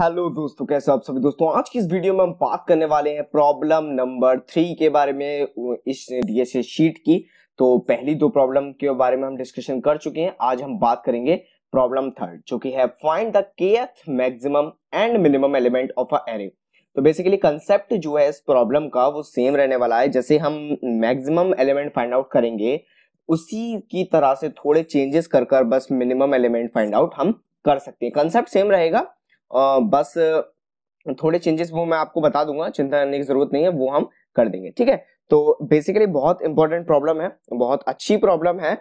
hello दोस्तों कैसे आप सभी दोस्तों आज की इस वीडियो में हम बात करने वाले हैं प्रॉब्लम नंबर थ्री के बारे में इस डीएसए शीट की तो पहली दो प्रॉब्लम के बारे में हम डिस्कशन कर चुके हैं आज हम बात करेंगे प्रॉब्लम थर्ड जो कि है find the k maximum and minimum element of a array तो बेसिकली कंसेप्ट जो है इस प्रॉब्लम का वो सेम रहने वाला है जैसे हम मैक्सिमम एलिमेंट फाइंड आउट करेंगे उसी की तरह से थोड़े चेंजेस कर कर बस मिनिमम एलिमेंट फाइंड आउट हम कर सकते हैं कंसेप्ट सेम रहेगा बस थोड़े चेंजेस वो मैं आपको बता दूंगा चिंता करने की जरूरत नहीं है वो हम कर देंगे ठीक है तो बेसिकली बहुत इंपॉर्टेंट प्रॉब्लम है बहुत अच्छी प्रॉब्लम है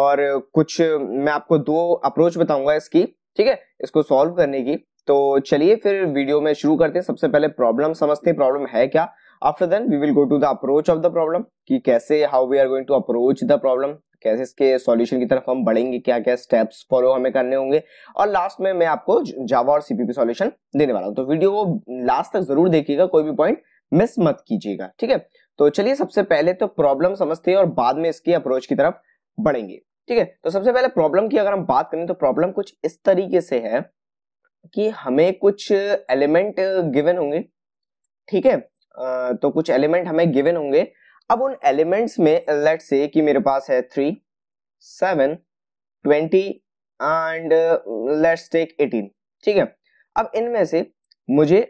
और कुछ मैं आपको दो अप्रोच बताऊंगा इसकी ठीक है इसको सॉल्व करने की तो चलिए फिर वीडियो में शुरू करते हैं सबसे पहले प्रॉब्लम समझते हैं प्रॉब्लम है क्या after then we will go to the approach of the problem कि कैसे how we are going to approach the problem कैसे इसके सॉल्यूशन की तरफ हम बढ़ेंगे क्या क्या स्टेप्स फॉलो हमें करने होंगे और लास्ट में मैं आपको जावा और सीपीपी सॉल्यूशन देने वाला हूँ तो वीडियो को लास्ट तक जरूर देखिएगा कोई भी पॉइंट मिस मत कीजिएगा ठीक है तो चलिए सबसे पहले तो प्रॉब्लम समझते हैं और बाद में इसकी अप्रोच की तरफ बढ़ेंगे ठीक है तो सबसे पहले प्रॉब्लम की अगर हम बात करें तो प्रॉब्लम कुछ इस तरीके से है कि हमें कुछ एलिमेंट गिवन होंगे ठीक है तो कुछ एलिमेंट हमें गिवन होंगे अब उन एलिमेंट्स में लेट से कि मेरे पास है three seven twenty and let's take eighteen ठीक है अब इनमें से मुझे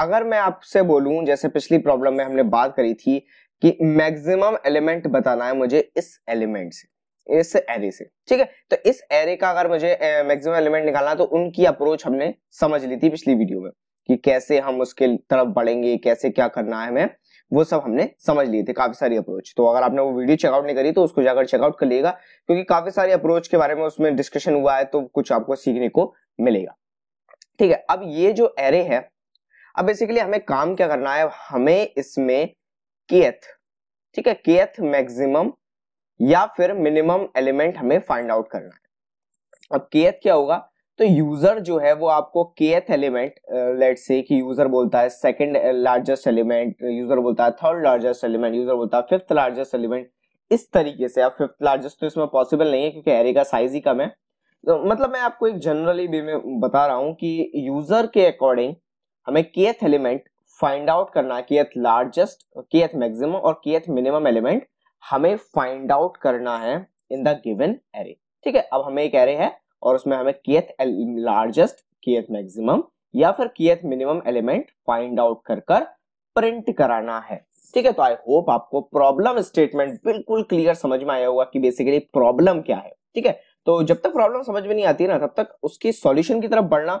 अगर मैं आपसे बोलूं जैसे पिछली प्रॉब्लम में हमने बात करी थी कि मैक्सिमम एलिमेंट बताना है मुझे इस एलिमेंट से इस एरे से ठीक है तो इस एरे का अगर मुझे मैक्सिमम एलिमेंट निकालना तो उनकी अप्रोच हमने समझ ली थी पिछली वीडियो में कि कैसे हम उसके तरफ बढ़ेंगे कैसे क्या करना है हमें वो सब हमने समझ लिए थे काफी सारी अप्रोच तो अगर आपने वो वीडियो चेकआउट नहीं करी तो उसको जाकर चेकआउट कर लिएगा क्योंकि काफी सारी अप्रोच के बारे में उसमें डिस्कशन हुआ है तो कुछ आपको सीखने को मिलेगा ठीक है अब ये जो एरे है अब बेसिकली हमें काम क्या करना है हमें इसमें केथ ठीक है केथ मैक्सिमम या फिर मिनिमम एलिमेंट हमें फाइंड आउट करना है अब केथ क्या होगा तो यूजर जो है वो आपको केथ एलिमेंट लेट से कि यूजर बोलता है सेकंड लार्जेस्ट एलिमेंट यूजर बोलता है थर्ड लार्जेस्ट एलिमेंट यूजर बोलता है फिफ्थ लार्जेस्ट एलिमेंट इस तरीके से आप फिफ्थ लार्जेस्ट तो इसमें पॉसिबल नहीं है क्योंकि एरे का साइज ही कम है तो मतलब मैं आपको एक जनरली भी मैं बता रहा हूँ कि यूजर के अकॉर्डिंग हमें केथ एलिमेंट फाइंड आउट करना है केथ लार्जेस्ट केथ मैक्सिमम और केथ मिनिमम एलिमेंट हमें फाइंड आउट करना है इन द गिवन एरे ठीक है अब हमें एक एरे है और उसमें हमें kth लार्जेस्ट kth मैक्सिमम या फिर kth minimum element find out कर कर प्रिंट कराना है ठीक है तो आई होप आपको प्रॉब्लम स्टेटमेंट बिल्कुल क्लियर समझ में आया होगा कि बेसिकली प्रॉब्लम क्या है ठीक है तो जब तक प्रॉब्लम समझ में नहीं आती ना तब तक उसकी सॉल्यूशन की तरफ बढ़ना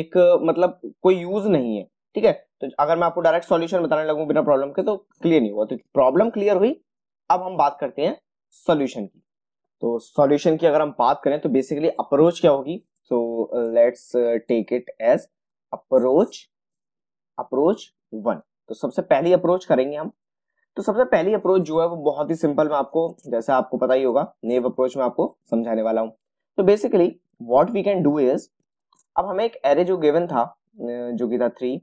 एक मतलब कोई यूज नहीं है ठीक है तो अगर मैं आपको डायरेक्ट सॉल्यूशन बताने लगूं बिना प्रॉब्लम के तो क्लियर नहीं हुआ तो प्रॉब्लम क्लियर हुई अब हम बात करते हैं सॉल्यूशन की तो सॉल्यूशन की अगर हम बात करें तो बेसिकली अप्रोच क्या होगी so let's take it as approach approach one तो सबसे पहली अप्रोच करेंगे हम तो सबसे पहली अप्रोच जो है वो बहुत ही सिंपल मैं आपको जैसा आपको पता ही होगा नेव अप्रोच में आपको समझाने वाला हूँ तो basically what we can do is अब हमें एक एरे जो गिवन था uh, जो कि था थ्री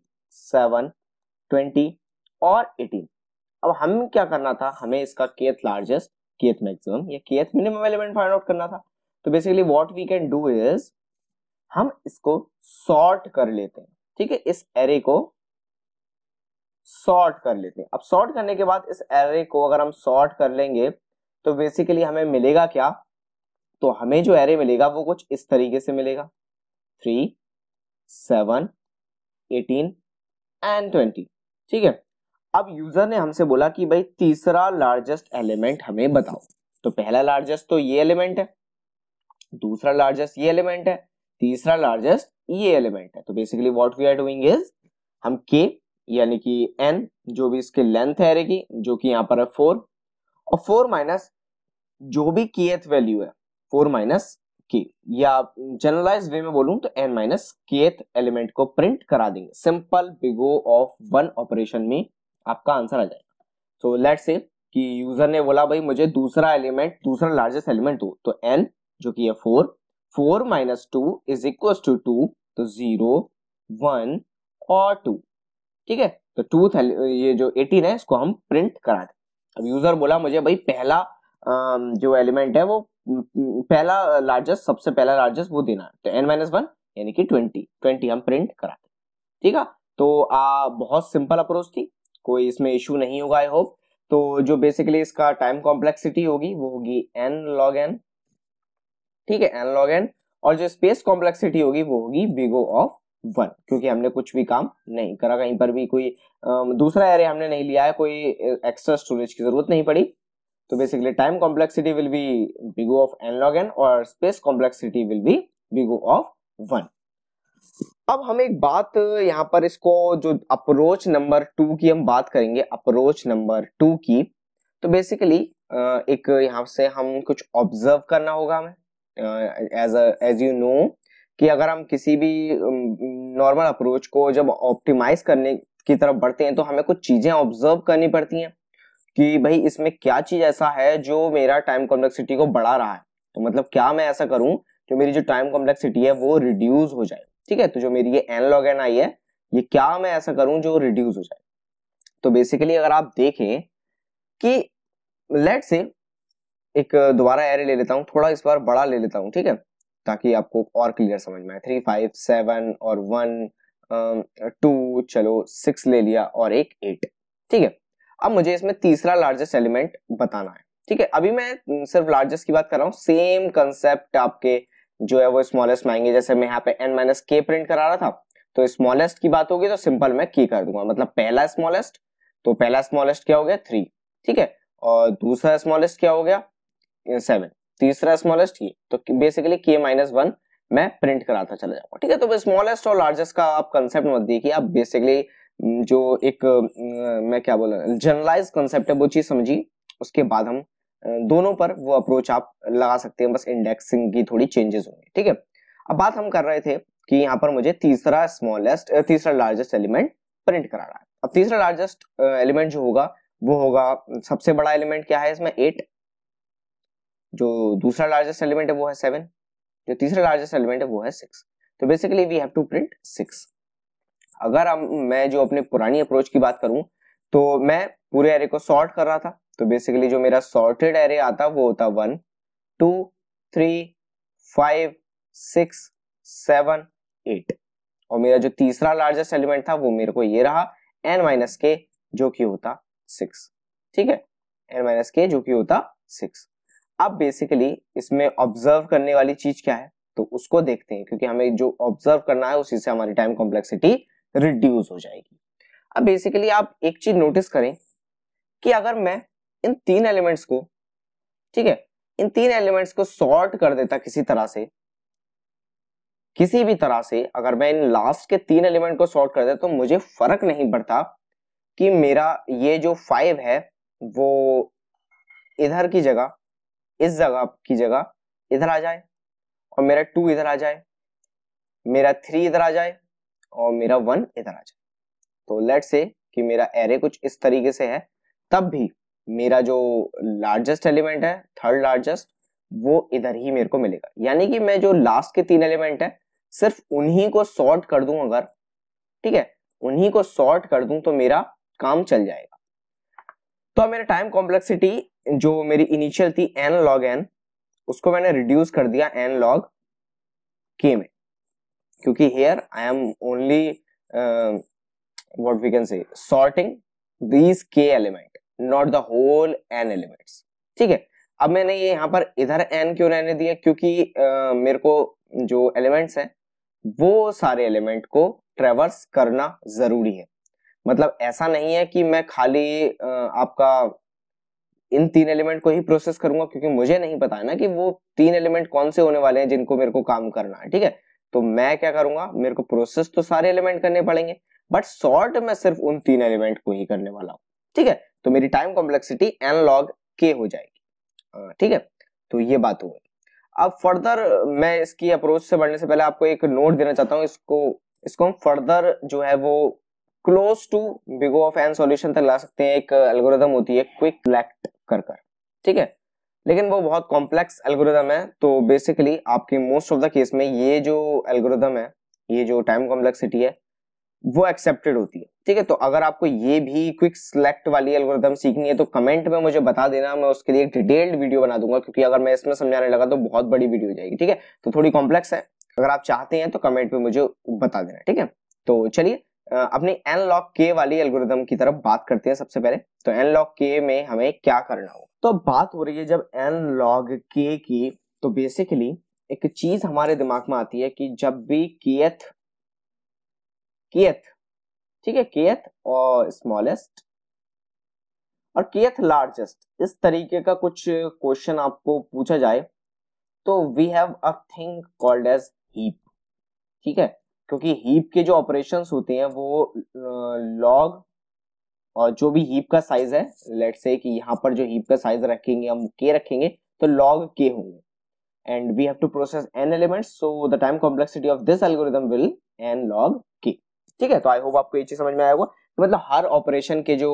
सेवन ट्वेंटी और एटीन अब हम क्या करना था हमें इसका केथ लार्जेस्ट kth मैक्सिमम या kth minimum element find out करना था तो basically what we can do is हम इसको सॉर्ट कर लेते हैं ठीक है इस एरे को सॉर्ट कर लेते हैं अब सॉर्ट करने के बाद इस एरे को अगर हम सॉर्ट कर लेंगे तो बेसिकली हमें मिलेगा क्या तो हमें जो एरे मिलेगा वो कुछ इस तरीके से मिलेगा three seven eighteen and twenty ठीक है अब यूजर ने हमसे बोला कि भाई तीसरा लार्जेस्ट एलिमेंट हमें बताओ तो पहला लार्जेस्ट तो ये एलिमेंट है दूसरा लार्जेस्ट ये एलिमेंट है तीसरा लार्जेस्ट ये एलिमेंट है तो basically what we are doing is हम के यानी कि एन जो भी इसके लेंथ है रहेगी जो कि यहां पर है फोर और फोर माइनस जो भी केथ वैल्यू है फोर माइनस के या जनरलाइज वे में बोलूं तो एन माइनस केथ एलिमेंट को प्रिंट करा देंगे simple big O of one operation में आपका आंसर आ जाएगा सो लेट से कि यूजर ने बोला भाई मुझे दूसरा एलिमेंट दूसरा लार्जेस्ट एलिमेंट दो तो एन जो कि है four four minus two is equal to two तो जीरो वन और टू ठीक है तो टू ये जो एटीन है इसको हम प्रिंट करा दें अब यूजर बोला मुझे भाई पहला जो एलिमेंट है वो पहला लार्जेस्ट सबसे पहला लार्जेस्ट वो देना तो एन माइनस वन यानी कि ट्वेंटी ट्वेंटी हम प्रिंट कराते ठीक है तो आ, बहुत सिंपल अप्रोच थी कोई इसमें इशू नहीं होगा आई होप तो जो बेसिकली इसका टाइम कॉम्प्लेक्सिटी होगी वो होगी एन लॉग एन ठीक है एन लॉग एन और जो स्पेस कॉम्प्लेक्सिटी होगी वो होगी बिगो ऑफ वन क्योंकि हमने कुछ भी काम नहीं करा कहीं पर भी कोई दूसरा एरे हमने नहीं लिया है कोई एक्स्ट्रा स्टोरेज की जरूरत नहीं पड़ी तो basically time complexity will be big O of n log n और space complexity will be big O of one अब हम एक बात यहाँ पर इसको जो अप्रोच नंबर टू की हम बात करेंगे अप्रोच नंबर टू की तो बेसिकली एक यहाँ से हम कुछ ऑब्जर्व करना होगा हमें एज एज यू नो कि अगर हम किसी भी नॉर्मल अप्रोच को जब ऑप्टिमाइज करने की तरफ बढ़ते हैं तो हमें कुछ चीज़ें ऑब्जर्व करनी पड़ती हैं कि भाई इसमें क्या चीज़ ऐसा है जो मेरा टाइम कॉम्प्लेक्सिटी को बढ़ा रहा है तो मतलब क्या मैं ऐसा करूं कि मेरी जो टाइम कॉम्प्लेक्सिटी है वो रिड्यूस हो जाए ठीक है तो जो मेरी ये एन लॉग एन आई है ये क्या मैं ऐसा करूं जो रिड्यूस हो जाए तो बेसिकली अगर आप देखें कि लेट से एक दोबारा एरे ले लेता हूं थोड़ा इस बार बड़ा ले लेता हूँ ठीक है ताकि आपको और क्लियर समझ में आए थ्री फाइव सेवन और वन टू um, चलो सिक्स ले लिया और एक एट ठीक है अब मुझे इसमें तीसरा लार्जेस्ट एलिमेंट बताना है ठीक है अभी मैं सिर्फ लार्जेस्ट की बात कर रहा हूँ सेम कंसेप्ट आपके जो है वो स्मॉलेस्ट में आएंगे जैसे मैं यहाँ पे एन माइनस के प्रिंट करा रहा था तो स्मॉलेस्ट की बात होगी तो सिंपल मैं की कर दूंगा मतलब पहला स्मॉलेस्ट तो पहला स्मॉलेस्ट क्या हो गया थ्री ठीक है और दूसरा स्मॉलेस्ट क्या हो गया सेवन तीसरा स्मॉलेस्ट ये तो बेसिकली के माइनस वन मैं प्रिंट कराता चला जाऊंगा ठीक है तो स्मॉलेस्ट और लार्जेस्ट का आप कंसेप्ट मत देखिए आप बेसिकली जो एक मैं क्या बोल रहा जनरलाइज कंसेप्ट है वो चीज समझिए उसके बाद हम दोनों पर वो अप्रोच आप लगा सकते हैं बस इंडेक्सिंग की थोड़ी चेंजेस होंगे ठीक है अब बात हम कर रहे थे कि यहाँ पर मुझे तीसरा स्मॉलेस्ट तीसरा लार्जेस्ट एलिमेंट प्रिंट करा रहा है अब तीसरा लार्जेस्ट एलिमेंट जो होगा वो होगा सबसे बड़ा एलिमेंट क्या है इसमें एट जो दूसरा लार्जेस्ट एलिमेंट है वो है सेवन जो तीसरा लार्जेस्ट एलिमेंट है वो है सिक्स तो basically we have to print six अगर हम मैं जो अपने पुरानी अप्रोच की बात करूं तो मैं पूरे एरे को सॉर्ट कर रहा था तो बेसिकली जो मेरा सॉर्टेड एरे आता वो होता one two three five six seven eight और मेरा जो तीसरा लार्जेस्ट एलिमेंट था वो मेरे को ये रहा एन माइनस के जो कि होता सिक्स ठीक है एन माइनस के जो कि होता सिक्स अब बेसिकली इसमें ऑब्जर्व करने वाली चीज क्या है तो उसको देखते हैं क्योंकि हमें जो ऑब्जर्व करना है उसी से हमारी टाइम कॉम्प्लेक्सिटी रिड्यूस हो जाएगी अब बेसिकली आप एक चीज नोटिस करें कि अगर मैं इन तीन एलिमेंट्स को ठीक है इन तीन एलिमेंट्स को सॉर्ट कर देता किसी तरह से किसी भी तरह से अगर मैं इन लास्ट के तीन एलिमेंट को सॉर्ट कर देता तो मुझे फर्क नहीं पड़ता कि मेरा ये जो फाइव है वो इधर की जगह इस जगह की जगह इधर आ जाए और मेरा टू इधर आ जाए मेरा थ्री इधर आ जाए और मेरा वन इधर आ जाए तो लेट से कि मेरा एरे कुछ इस तरीके से है तब भी मेरा जो लार्जेस्ट एलिमेंट है थर्ड लार्जेस्ट वो इधर ही मेरे को मिलेगा यानी कि मैं जो लास्ट के तीन एलिमेंट है सिर्फ उन्हीं को सॉर्ट कर दूं अगर ठीक है उन्हीं को सॉर्ट कर दूं तो मेरा काम चल जाएगा तो अब मेरा टाइम कॉम्प्लेक्सिटी जो मेरी इनिशियल थी एन लॉग एन उसको मैंने रिड्यूस कर दिया एन लॉग के में क्योंकि here I am only what we can say sorting these k element not the whole n elements ठीक है अब मैंने ये यहाँ पर इधर एन क्यों रहने दिया क्योंकि आ, मेरे को जो एलिमेंट्स हैं वो सारे एलिमेंट को ट्रेवर्स करना जरूरी है मतलब ऐसा नहीं है कि मैं खाली आ, आपका इन तीन एलिमेंट को ही प्रोसेस करूंगा क्योंकि मुझे नहीं पता है ना कि वो तीन एलिमेंट कौन से होने वाले हैं जिनको मेरे को काम करना है ठीक है तो मैं क्या करूंगा मेरे को प्रोसेस तो सारे एलिमेंट करने पड़ेंगे बट सॉर्ट मैं सिर्फ उन तीन एलिमेंट को ही करने वाला हूँ ठीक है तो मेरी टाइम कॉम्प्लेक्सिटी एन लॉग के हो जाएगी ठीक है तो ये बात हो गई अब फर्दर मैं इसकी अप्रोच से बढ़ने से पहले आपको एक नोट देना चाहता हूँ इसको इसको हम फर्दर जो है वो close to big O of n solution तक ला सकते हैं एक एल्गोरिदम होती है क्विक लेक्ट कर कर ठीक है लेकिन वो बहुत कॉम्प्लेक्स एल्गोरिदम है तो बेसिकली आपके मोस्ट ऑफ द केस में ये जो एल्गोरिदम है ये जो टाइम कॉम्प्लेक्सिटी है वो एक्सेप्टेड होती है ठीक है तो अगर आपको ये भी क्विक सिलेक्ट वाली एल्गोरिथम सीखनी है तो कमेंट में मुझे बता देना मैं उसके लिए एक डिटेल्ड वीडियो बना दूंगा क्योंकि अगर मैं इसमें समझाने लगा तो बहुत बड़ी वीडियो हो जाएगी ठीक है तो थोड़ी कॉम्प्लेक्स है अगर आप चाहते हैं तो कमेंट में मुझे बता देना ठीक है तो चलिए अपनी एनलॉक के वाली एल्गोरिदम की तरफ बात करते हैं सबसे पहले तो एनलॉक के में हमें क्या करना होगा तो बात हो रही है जब एनलॉग के की तो बेसिकली एक चीज हमारे दिमाग में आती है कि जब भी केथ केथ ठीक है केथ और स्मॉलेस्ट और केथ लार्जेस्ट इस तरीके का कुछ क्वेश्चन आपको पूछा जाए तो we have a thing called as heap ठीक है क्योंकि हीप के जो ऑपरेशंस होते हैं वो लॉग और जो भी हीप का साइज है लेट से कि यहाँ पर जो हीप का साइज रखेंगे हम के रखेंगे तो लॉग के होंगे and we have to process n elements so the time complexity of this algorithm will n log ठीक है तो आई होप आपको ये चीज समझ में आया होगा तो मतलब हर ऑपरेशन के जो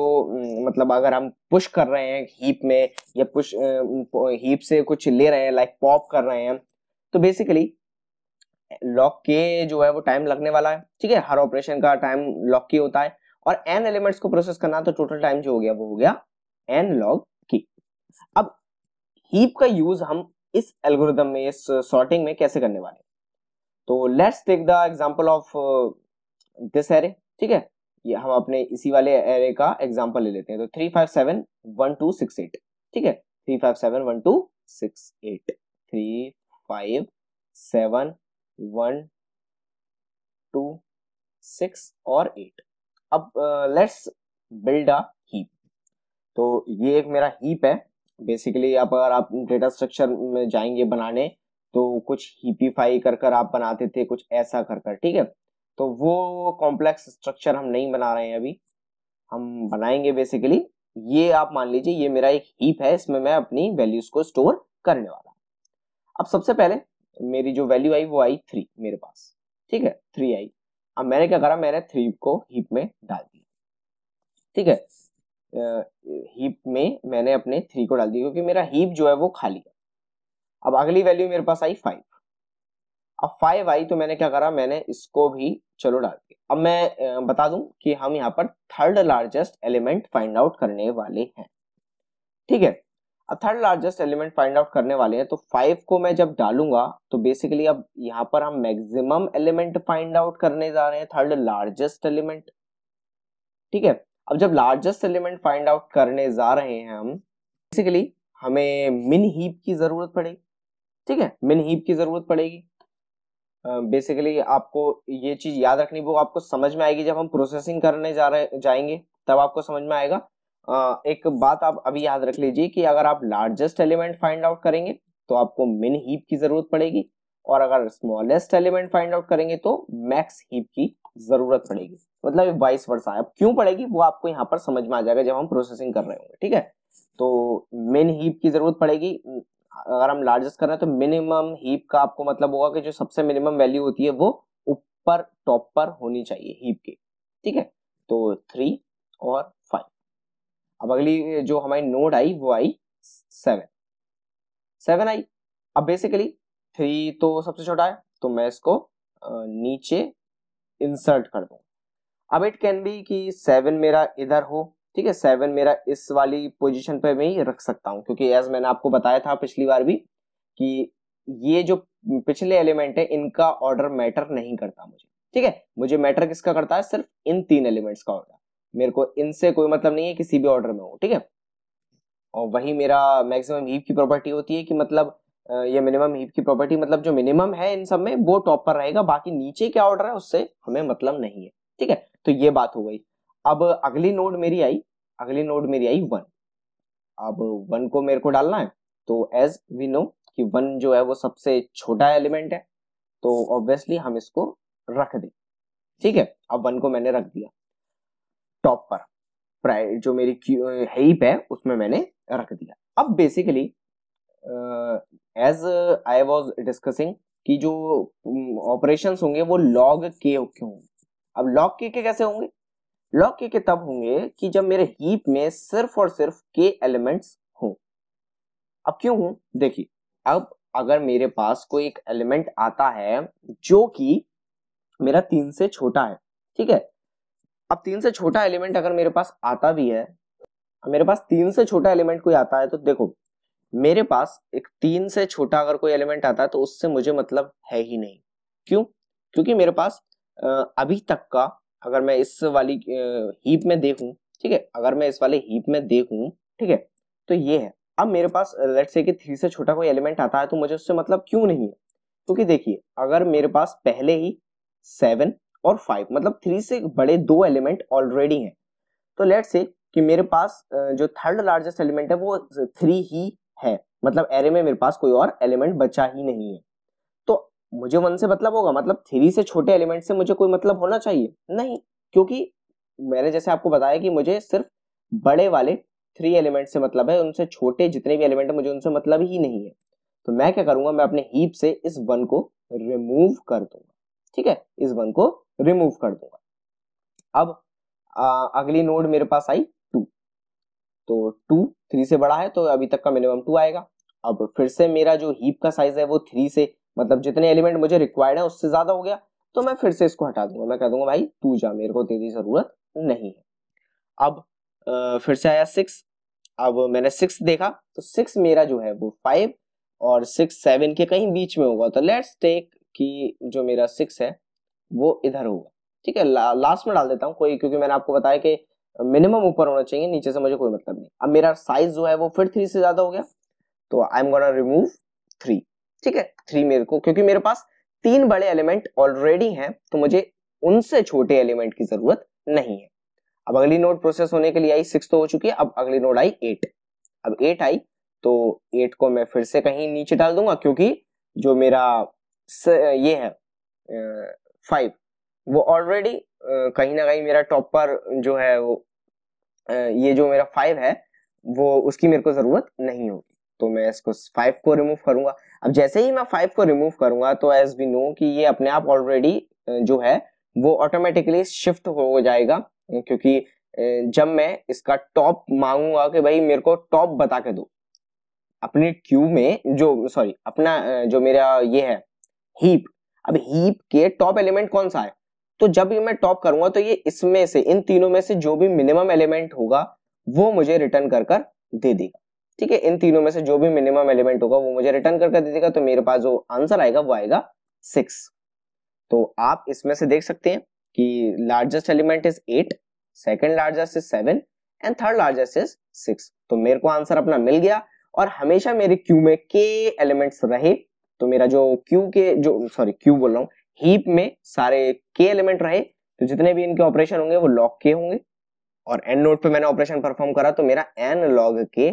मतलब अगर हम पुश कर रहे हैं हीप में या पुश हीप से कुछ ले रहे हैं लाइक पॉप कर रहे हैं तो बेसिकली लॉक के जो है वो टाइम लगने वाला है ठीक है हर ऑपरेशन का टाइम लॉक की होता है और एन एलिमेंट्स को प्रोसेस करना तो टोटल टाइम जो हो गया वो हो गया एन लॉग की अब हीप का यूज हम इस एल्गोरिदम में इस सॉर्टिंग में कैसे करने वाले तो let's take the example of this array ठीक है ये हम अपने इसी वाले एरे का एग्जाम्पल ले लेते हैं तो three five seven one two six eight ठीक है three five seven one two six eight three five seven one two six और एट अब लेट्स बिल्ड अ हीप तो ये एक मेरा हीप है बेसिकली आप अगर आप डेटा स्ट्रक्चर में जाएंगे बनाने तो कुछ हीपीफाई कर कर आप बनाते थे कुछ ऐसा कर कर ठीक है तो वो कॉम्प्लेक्स स्ट्रक्चर हम नहीं बना रहे हैं अभी हम बनाएंगे बेसिकली ये आप मान लीजिए ये मेरा एक हीप है इसमें मैं अपनी वैल्यूज को स्टोर करने वाला अब सबसे पहले मेरी जो वैल्यू आई वो आई थ्री मेरे पास ठीक है थ्री आई अब मैंने क्या करा मैंने थ्री को हीप में डाल दिया ठीक है हीप में मैंने अपने थ्री को डाल दिया क्योंकि मेरा हीप जो है वो खाली है अब अगली वैल्यू मेरे पास आई फाइव अब फाइव आई तो मैंने क्या करा मैंने इसको भी चलो डालते अब मैं बता दूं कि हम यहाँ पर third largest element find out करने वाले हैं ठीक है अब third largest element find out करने वाले हैं तो फाइव को मैं जब डालूंगा तो बेसिकली अब यहाँ पर हम मैक्सिमम एलिमेंट फाइंड आउट करने जा रहे हैं थर्ड लार्जेस्ट एलिमेंट ठीक है अब जब लार्जेस्ट एलिमेंट फाइंड आउट करने जा रहे हैं हम बेसिकली हमें मिन हीप की जरूरत पड़ेगी ठीक है मिन हीप की जरूरत पड़ेगी बेसिकली आपको ये चीज याद रखनी वो आपको समझ में आएगी जब हम प्रोसेसिंग करने जा रहे जाएंगे तब आपको समझ में आएगा एक बात आप अभी याद रख लीजिए कि अगर आप लार्जेस्ट एलिमेंट फाइंड आउट करेंगे तो आपको मिन हीप की जरूरत पड़ेगी और अगर स्मॉलेस्ट एलिमेंट फाइंड आउट करेंगे तो मैक्स हीप की जरूरत पड़ेगी मतलब बाईस वर्षा अब क्यों पड़ेगी वो आपको यहाँ पर समझ में आ जाएगा जब हम प्रोसेसिंग कर रहे होंगे ठीक है तो मेन हीप की जरूरत पड़ेगी अगर हम लार्जेस्ट कर रहे हैं तो मिनिमम हीप का आपको मतलब होगा कि जो सबसे मिनिमम वैल्यू होती है वो ऊपर टॉप पर होनी चाहिए हीप की ठीक है तो थ्री और फाइव अब अगली जो हमारी नोड आई वो आई सेवन सेवन आई अब बेसिकली थ्री तो सबसे छोटा है तो मैं इसको नीचे इंसर्ट कर दूंगा अब इट कैन बी कि सेवन मेरा इधर हो ठीक है सेवन मेरा इस वाली पोजीशन पे मैं ही रख सकता हूँ क्योंकि एज मैंने आपको बताया था पिछली बार भी कि ये जो पिछले एलिमेंट है इनका ऑर्डर मैटर नहीं करता मुझे ठीक है मुझे मैटर किसका करता है सिर्फ इन तीन एलिमेंट्स का ऑर्डर मेरे को इनसे कोई मतलब नहीं है किसी भी ऑर्डर में हो ठीक है और वही मेरा मैक्सिमम हीप की प्रॉपर्टी होती है कि मतलब ये मिनिमम हीप की प्रॉपर्टी मतलब जो मिनिमम है इन सब में वो टॉप पर रहेगा बाकी नीचे क्या ऑर्डर है उससे हमें मतलब नहीं है ठीक है तो ये बात हो गई अब अगली नोड मेरी आई अगली नोड मेरी आई वन अब वन को मेरे को डालना है तो एज वी नो कि वन जो है वो सबसे छोटा एलिमेंट है तो ऑब्वियसली हम इसको रख दें ठीक है अब वन को मैंने रख दिया टॉप पर जो मेरी हेप है उसमें मैंने रख दिया अब basically as I was discussing कि जो ऑपरेशंस होंगे वो लॉग के होंगे अब लॉग के, के कैसे होंगे लॉग के, के तब होंगे कि जब मेरे हीप में सिर्फ और सिर्फ के एलिमेंट्स हों अब क्यों हूं देखिए अब अगर मेरे पास कोई एक एलिमेंट आता है जो कि मेरा तीन से छोटा है ठीक है अब तीन से छोटा एलिमेंट अगर मेरे पास आता भी है मेरे पास तीन से छोटा एलिमेंट कोई आता है तो देखो मेरे पास एक तीन से छोटा अगर कोई एलिमेंट आता है तो उससे मुझे मतलब है ही नहीं क्यों क्योंकि मेरे पास अभी तक का अगर मैं इस वाली हीप में देखूं ठीक है अगर मैं इस वाले हीप में देखूं ठीक है तो ये है अब मेरे पास लेट्स से कि थ्री से छोटा कोई एलिमेंट आता है तो मुझे उससे मतलब क्यों नहीं है क्योंकि तो देखिए अगर मेरे पास पहले ही सेवन और फाइव मतलब थ्री से बड़े दो एलिमेंट ऑलरेडी हैं तो लेट से कि मेरे पास जो थर्ड लार्जेस्ट एलिमेंट है वो थ्री ही है मतलब एरे में मेरे पास कोई और एलिमेंट बचा ही नहीं है मुझे वन से मतलब होगा मतलब थ्री से छोटे एलिमेंट से मुझे कोई मतलब होना चाहिए नहीं क्योंकि मैंने जैसे आपको बताया कि मुझे सिर्फ बड़े वाले थ्री एलिमेंट से मतलब है उनसे छोटे जितने भी एलिमेंट है मुझे उनसे मतलब ही नहीं है तो मैं क्या करूंगा मैं अपने हीप से इस वन को रिमूव कर दूंगा ठीक है इस वन को रिमूव कर दूंगा अब आ, अगली नोड मेरे पास आई टू तो टू थ्री से बड़ा है तो अभी तक का मिनिमम टू आएगा अब फिर से मेरा जो हीप का साइज है वो थ्री से मतलब जितने एलिमेंट मुझे रिक्वायर्ड है उससे ज्यादा हो गया तो मैं फिर से इसको हटा दूंगा मैं कह दूंगा भाई तू जा मेरे को तेरी जरूरत नहीं है अब आ, फिर से आया सिक्स अब मैंने सिक्स देखा तो सिक्स मेरा जो है वो फाइव और सिक्स सेवन के कहीं बीच में होगा तो लेट्स टेक कि जो मेरा सिक्स है वो इधर होगा ठीक है ला, लास्ट में डाल देता हूँ कोई क्योंकि मैंने आपको बताया कि मिनिमम ऊपर होना चाहिए नीचे से मुझे कोई मतलब नहीं अब मेरा साइज जो है वो फिर थ्री से ज्यादा हो गया तो I am gonna remove three ठीक है थ्री मेरे को क्योंकि मेरे पास तीन बड़े एलिमेंट ऑलरेडी हैं तो मुझे उनसे छोटे एलिमेंट की जरूरत नहीं है अब अगली नोड प्रोसेस होने के लिए आई सिक्स तो हो चुकी है अब अगली नोड आई एट अब एट आई तो एट को मैं फिर से कहीं नीचे डाल दूंगा क्योंकि जो मेरा स, ये है फाइव वो ऑलरेडी कहीं ना कहीं मेरा टॉप पर जो है वो ये जो मेरा फाइव है वो उसकी मेरे को जरूरत नहीं होगी तो मैं इसको फाइव को रिमूव करूंगा अब जैसे ही मैं फाइव को रिमूव करूंगा तो एज वी नो कि ये अपने आप ऑलरेडी जो है वो ऑटोमेटिकली शिफ्ट हो जाएगा क्योंकि जब मैं इसका टॉप मांगूंगा कि भाई मेरे को टॉप बता के दो अपने क्यू में जो सॉरी अपना जो मेरा ये है हीप अब हीप के टॉप एलिमेंट कौन सा है तो जब भी मैं टॉप करूंगा तो ये इसमें से इन तीनों में से जो भी मिनिमम एलिमेंट होगा वो मुझे रिटर्न कर कर दे देगा ठीक है इन तीनों में से जो भी मिनिमम एलिमेंट होगा वो मुझे रिटर्न करके दे देगा तो मेरे पास जो आंसर आएगा वो आएगा सिक्स तो आप इसमें से देख सकते हैं कि largest element is eight second largest is seven and third largest is six तो मेरे को आंसर अपना मिल गया और हमेशा मेरे क्यू में के एलिमेंट्स रहे तो मेरा जो क्यू के जो सॉरी क्यू बोल रहा हूँ हीप में सारे के एलिमेंट रहे तो जितने भी इनके ऑपरेशन होंगे वो लॉग के होंगे और एंड नोट पे मैंने ऑपरेशन परफॉर्म करा तो मेरा एन लॉग के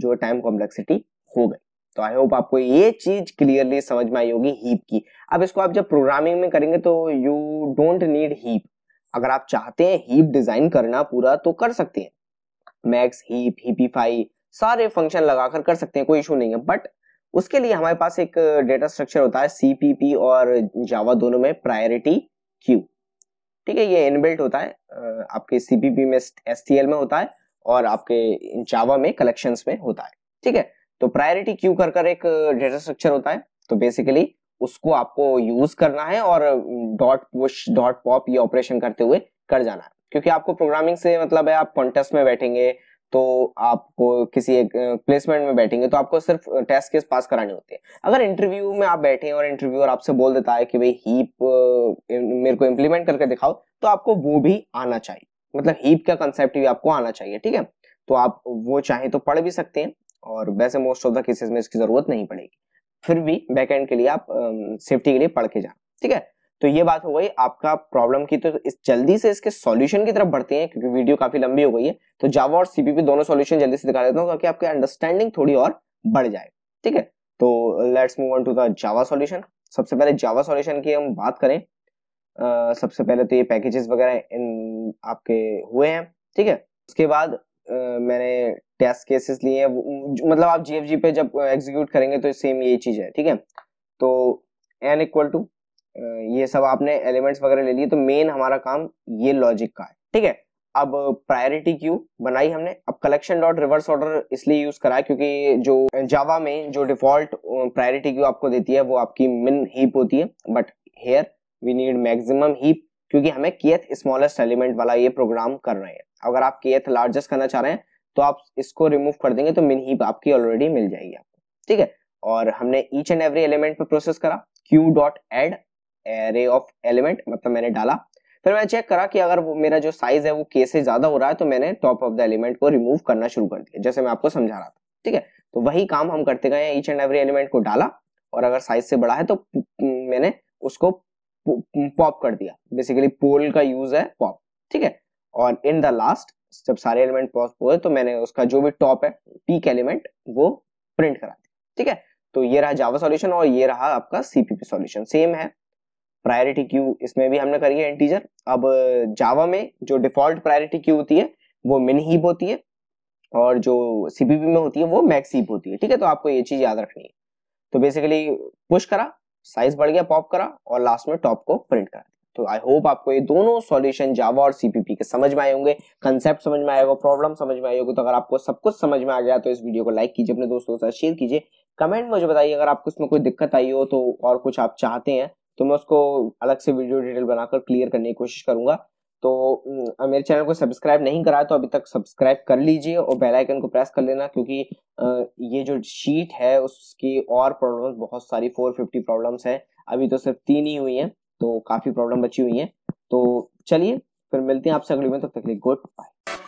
जो टाइम कॉम्प्लेक्सिटी हो गई तो आई होप आपको ये चीज क्लियरली समझ में आई होगी हीप की अब इसको आप जब प्रोग्रामिंग में करेंगे तो यू डोंट नीड हीप अगर आप चाहते हैं हीप डिजाइन करना पूरा तो कर सकते हैं मैक्स हीप हीपीफाई सारे फंक्शन लगाकर कर सकते हैं कोई इशू नहीं है बट उसके लिए हमारे पास एक डेटा स्ट्रक्चर होता है सीपीपी और जावा दोनों में प्रायोरिटी क्यू ठीक है ये इनबिल्ट होता है आपके सीपीपी में एस में होता है और आपके चावा में कलेक्शन में होता है ठीक है तो प्रायोरिटी क्यू कर कर एक डेटा स्ट्रक्चर होता है तो बेसिकली उसको आपको यूज करना है और डॉट पुश डॉट पॉप ये ऑपरेशन करते हुए कर जाना है क्योंकि आपको प्रोग्रामिंग से मतलब है आप कॉन्टेस्ट में बैठेंगे तो आपको किसी एक प्लेसमेंट में बैठेंगे तो आपको सिर्फ टेस्ट केस पास कराने होते हैं अगर इंटरव्यू में आप बैठे और इंटरव्यूअर आपसे बोल देता है कि भाई हीप मेरे को इम्प्लीमेंट करके दिखाओ तो आपको वो भी आना चाहिए मतलब हीप का कंसेप्ट भी आपको आना चाहिए ठीक है तो आप वो चाहे तो पढ़ भी सकते हैं और वैसे मोस्ट ऑफ द केसेस में इसकी जरूरत नहीं पड़ेगी फिर भी बैक के लिए आप सेफ्टी के लिए पढ़ के जाना ठीक है तो ये बात हो गई आपका प्रॉब्लम की तो इस जल्दी से इसके सॉल्यूशन की तरफ बढ़ते हैं क्योंकि वीडियो काफी लंबी हो गई है तो जावा और सीपीपी दोनों सॉल्यूशन जल्दी से दिखा देता हूँ ताकि आपकी अंडरस्टैंडिंग थोड़ी और बढ़ जाए ठीक है तो let's move on to the Java solution सबसे पहले जावा सॉल्यूशन की हम बात करें सबसे पहले तो ये पैकेजेस वगैरह इन आपके हुए हैं ठीक है उसके बाद मैंने टेस्ट केसेस लिए हैं मतलब आप जी पे जब एग्जीक्यूट करेंगे तो सेम ये चीज़ है ठीक है तो एन इक्वल टू ये सब आपने एलिमेंट्स वगैरह ले लिए तो मेन हमारा काम ये लॉजिक का है ठीक है अब प्रायोरिटी क्यू बनाई हमने अब कलेक्शन डॉट रिवर्स ऑर्डर इसलिए यूज करा क्योंकि जो जावा में जो डिफॉल्ट प्रायोरिटी क्यू आपको देती है वो आपकी मिन हीप होती है but here we need maximum heap क्योंकि हमें केथ स्मॉलेस्ट एलिमेंट वाला ये प्रोग्राम कर रहे हैं अगर आप केथ लार्जेस्ट करना चाह रहे हैं तो आप इसको रिमूव कर देंगे तो मिन हीप आपकी ऑलरेडी मिल जाएगी आपको ठीक है और हमने ईच एंड एवरी एलिमेंट पे प्रोसेस करा queue dot add array of element मतलब मैंने डाला फिर मैंने चेक करा कि अगर वो मेरा जो साइज है वो के से ज्यादा हो रहा है तो मैंने टॉप ऑफ द एलिमेंट को रिमूव करना शुरू कर दिया जैसे मैं आपको समझा रहा था ठीक है तो वही काम हम करते गए ईच एंड एवरी एलिमेंट को डाला और अगर साइज से बड़ा है तो मैंने उसको पॉप कर दिया बेसिकली पोल का यूज है पॉप ठीक है और इन द लास्ट जब सारे एलिमेंट पॉप हुए तो मैंने उसका जो भी टॉप है पीक एलिमेंट वो प्रिंट करा दिया ठीक है तो ये रहा जावा सॉल्यूशन और ये रहा आपका सीपीपी सॉल्यूशन सेम है प्रायोरिटी क्यू इसमें भी हमने करी है इंटीजर अब जावा में जो डिफॉल्ट प्रायोरिटी क्यू होती है वो मिन हीप होती है और जो सीपीपी में होती है वो मैक्स हीप होती है ठीक है तो आपको ये चीज याद रखनी है तो बेसिकली पुश करा साइज बढ़ गया पॉप करा और लास्ट में टॉप को प्रिंट करा तो आई होप आपको ये दोनों सॉल्यूशन जावा और सीपीपी के समझ में आए होंगे कंसेप्ट समझ में आएगा प्रॉब्लम समझ में आई होगी तो अगर आपको सब कुछ समझ में आ गया तो इस वीडियो को लाइक कीजिए अपने दोस्तों के साथ शेयर कीजिए कमेंट मुझे बताइए अगर आपको इसमें कोई दिक्कत आई हो तो और कुछ आप चाहते हैं तो मैं उसको अलग से वीडियो डिटेल बनाकर क्लियर करने की कोशिश करूंगा तो मेरे चैनल को सब्सक्राइब नहीं करा तो अभी तक सब्सक्राइब कर लीजिए और बेल आइकन को प्रेस कर लेना क्योंकि ये जो शीट है उसकी और प्रॉब्लम्स बहुत सारी 450 प्रॉब्लम्स हैं अभी तो सिर्फ तीन ही हुई हैं तो काफ़ी प्रॉब्लम बची हुई हैं तो चलिए फिर मिलते हैं आपसे अगली में तब तो तक गुड बाय